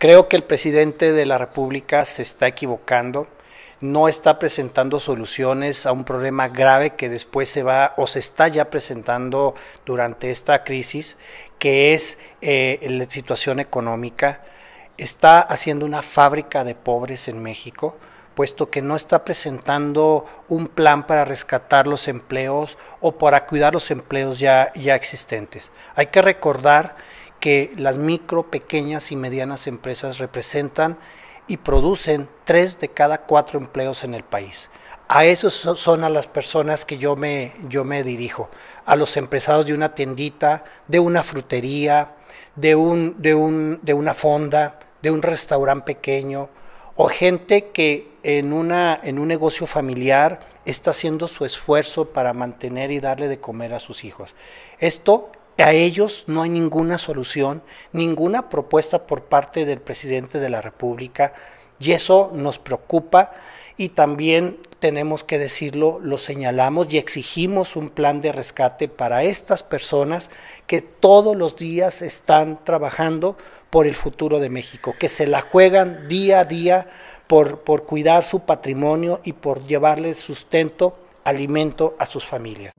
Creo que el presidente de la República se está equivocando, no está presentando soluciones a un problema grave que después se va o se está ya presentando durante esta crisis, que es eh, la situación económica. Está haciendo una fábrica de pobres en México puesto que no está presentando un plan para rescatar los empleos o para cuidar los empleos ya, ya existentes. Hay que recordar que las micro, pequeñas y medianas empresas representan y producen tres de cada cuatro empleos en el país. A esos son a las personas que yo me, yo me dirijo, a los empresarios de una tiendita, de una frutería, de, un, de, un, de una fonda, de un restaurante pequeño, o gente que en, una, en un negocio familiar está haciendo su esfuerzo para mantener y darle de comer a sus hijos. Esto a ellos no hay ninguna solución, ninguna propuesta por parte del presidente de la República y eso nos preocupa y también tenemos que decirlo, lo señalamos y exigimos un plan de rescate para estas personas que todos los días están trabajando por el futuro de México, que se la juegan día a día por, por cuidar su patrimonio y por llevarles sustento, alimento a sus familias.